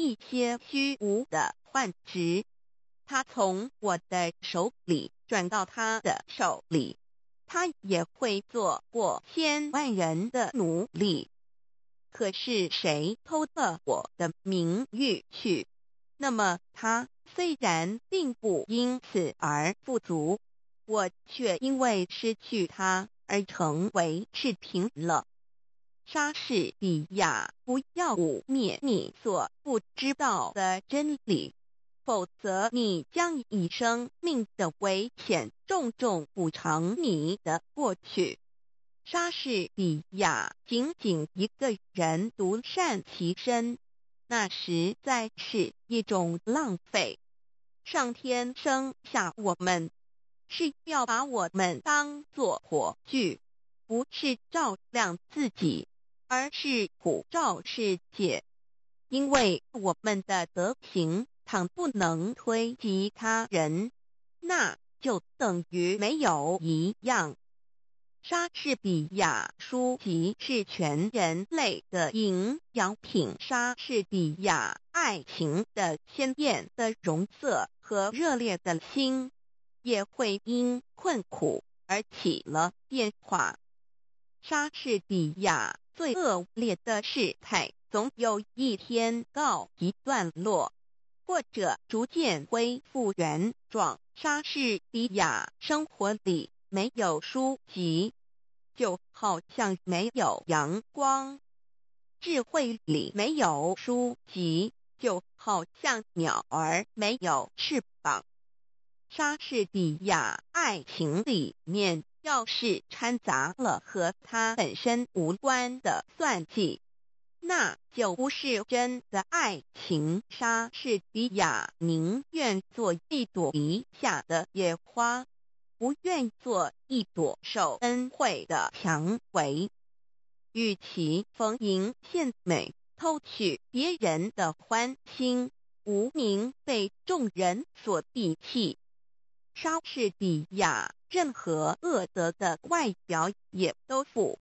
一些虚无的幻值，他从我的手里转到他的手里，他也会做过千万人的奴隶。可是谁偷了我的名誉去？那么他虽然并不因此而富足，我却因为失去他而成为是贫了。莎士比亚不要污蔑你所不知道的真理，否则你将以生命的危险重重补偿你的过去。莎士比亚仅仅一个人独善其身，那实在是一种浪费。上天生下我们，是要把我们当作火炬，不是照亮自己。而是普照世界，因为我们的德行倘不能推及他人，那就等于没有一样。莎士比亚书籍是全人类的营养品。莎士比亚爱情的鲜艳的容色和热烈的心，也会因困苦而起了变化。莎士比亚。最恶劣的事态总有一天告一段落，或者逐渐恢复原状。莎士比亚生活里没有书籍，就好像没有阳光；智慧里没有书籍，就好像鸟儿没有翅膀。莎士比亚爱情里面。要是掺杂了和他本身无关的算计，那就不是真的爱情。莎士比亚宁愿做一朵离下的野花，不愿做一朵受恩惠的蔷薇。与其逢迎献媚，偷取别人的欢心，无名被众人所鄙弃。莎士比亚。任何恶德的外表也都不。